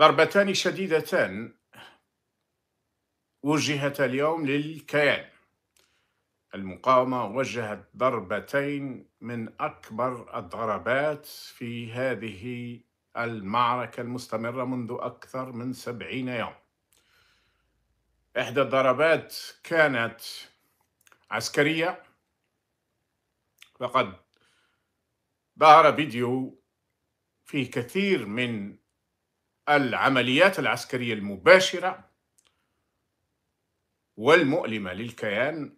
ضربتان شديدتان وجهت اليوم للكيان المقاومة وجهت ضربتين من أكبر الضربات في هذه المعركة المستمرة منذ أكثر من سبعين يوم إحدى الضربات كانت عسكرية فقد ظهر فيديو فيه كثير من العمليات العسكرية المباشرة والمؤلمة للكيان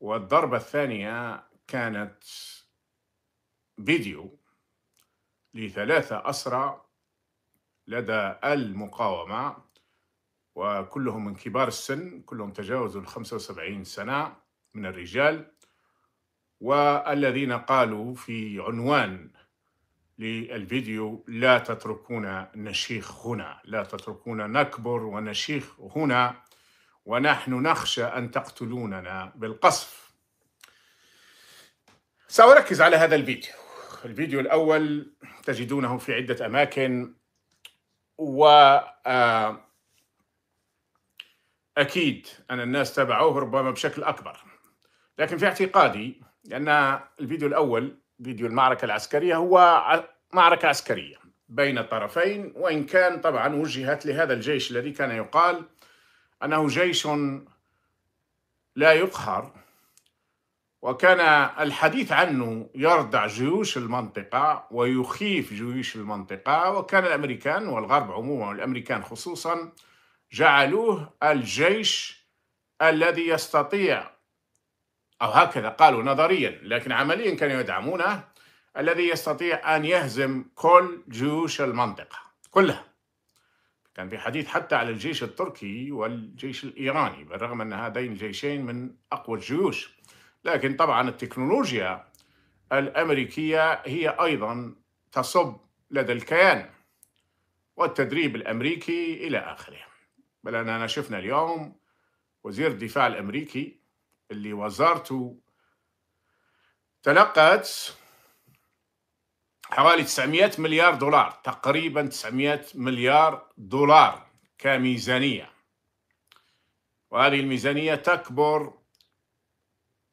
والضربة الثانية كانت فيديو لثلاثة أسرى لدى المقاومة وكلهم من كبار السن كلهم تجاوزوا ال 75 سنة من الرجال والذين قالوا في عنوان للفيديو لا تتركونا نشيخ هنا لا تتركونا نكبر ونشيخ هنا ونحن نخشى أن تقتلوننا بالقصف سأركز على هذا الفيديو الفيديو الأول تجدونه في عدة أماكن و آه، أكيد أن الناس تابعوه ربما بشكل أكبر لكن في اعتقادي لأن الفيديو الأول فيديو المعركة العسكرية هو معركة عسكرية بين الطرفين وإن كان طبعا وجهت لهذا الجيش الذي كان يقال أنه جيش لا يقهر وكان الحديث عنه يردع جيوش المنطقة ويخيف جيوش المنطقة وكان الأمريكان والغرب عموما والأمريكان خصوصا جعلوه الجيش الذي يستطيع أو هكذا قالوا نظريا لكن عمليا كانوا يدعمونه الذي يستطيع أن يهزم كل جيوش المنطقة كلها كان في حديث حتى على الجيش التركي والجيش الإيراني بالرغم أن هذين الجيشين من أقوى الجيوش لكن طبعا التكنولوجيا الأمريكية هي أيضا تصب لدى الكيان والتدريب الأمريكي إلى آخره بل أننا شفنا اليوم وزير الدفاع الأمريكي اللي وزارته تلقت حوالي 900 مليار دولار تقريبا 900 مليار دولار كميزانية وهذه الميزانية تكبر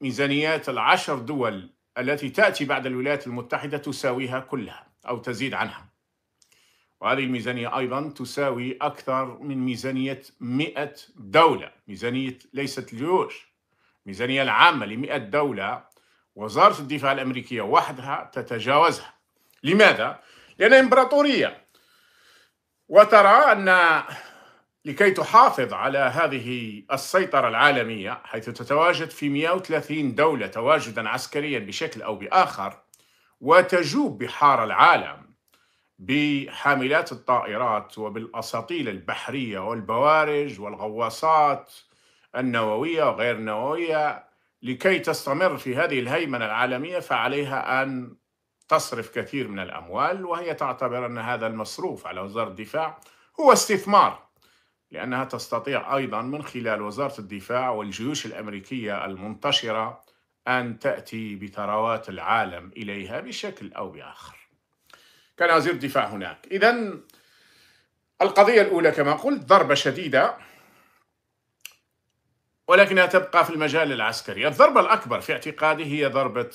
ميزانيات العشر دول التي تأتي بعد الولايات المتحدة تساويها كلها أو تزيد عنها وهذه الميزانية أيضا تساوي أكثر من ميزانية 100 دولة ميزانية ليست الجيوش الميزانية العامة لمئة دولة وزارة الدفاع الأمريكية وحدها تتجاوزها لماذا؟ لأنها إمبراطورية وترى أن لكي تحافظ على هذه السيطرة العالمية حيث تتواجد في 130 دولة تواجدا عسكريا بشكل أو بآخر وتجوب بحار العالم بحاملات الطائرات وبالأساطيل البحرية والبوارج والغواصات النووية وغير النووية لكي تستمر في هذه الهيمنة العالمية فعليها أن تصرف كثير من الأموال وهي تعتبر أن هذا المصروف على وزارة الدفاع هو استثمار لأنها تستطيع أيضا من خلال وزارة الدفاع والجيوش الأمريكية المنتشرة أن تأتي بثروات العالم إليها بشكل أو بآخر كان وزير الدفاع هناك إذا القضية الأولى كما قلت ضربة شديدة ولكنها تبقى في المجال العسكري الضربة الأكبر في اعتقادي هي ضربة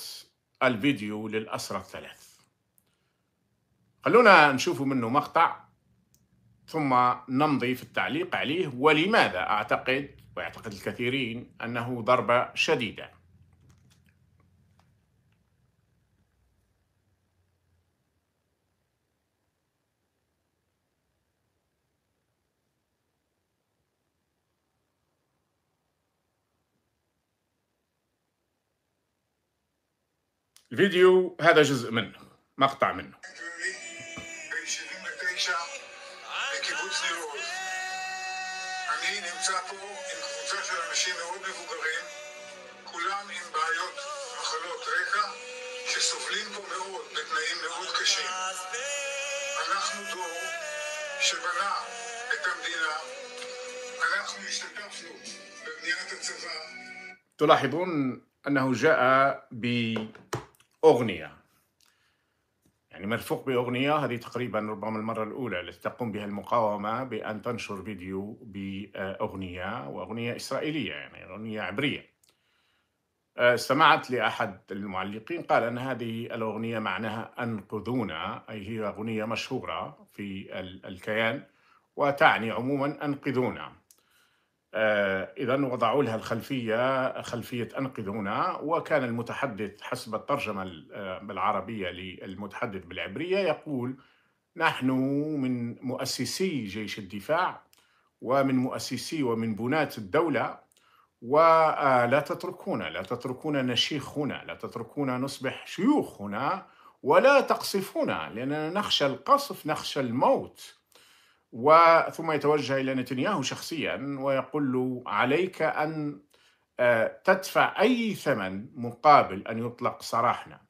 الفيديو للأسرى الثلاث خلونا نشوف منه مقطع ثم نمضي في التعليق عليه ولماذا أعتقد ويعتقد الكثيرين أنه ضربة شديدة فيديو هذا جزء منه مقطع منه אני נמצא פה עם קבוצה של אנשים מאוד מבוגרים, כולם עם בעיות, מחלות רקע, שסובלים פה מאוד, בתנאים מאוד קשים. אנחנו דור שבנה את המדינה, אנחנו השתתפנו בבניית הצבא. תلاحظون أنه جاء ب أغنية يعني مرفوق بأغنية هذه تقريبا ربما المرة الأولى التي تقوم بها المقاومة بأن تنشر فيديو بأغنية وأغنية إسرائيلية يعني أغنية عبرية استمعت آه، لأحد المعلقين قال أن هذه الأغنية معناها أنقذونا أي هي أغنية مشهورة في الكيان وتعني عموما أنقذونا آه، إذا وضعوا لها الخلفية خلفية أنقذونا وكان المتحدث حسب الترجمة بالعربيه آه، للمتحدث بالعبرية يقول نحن من مؤسسي جيش الدفاع ومن مؤسسي ومن بناة الدولة ولا آه، تتركونا لا تتركونا نشيخ هنا لا تتركونا نصبح شيوخ هنا ولا تقصفونا لأننا نخشى القصف نخشى الموت وثم يتوجه الى نتنياهو شخصيا ويقول له عليك ان آه، تدفع اي ثمن مقابل ان يطلق سراحنا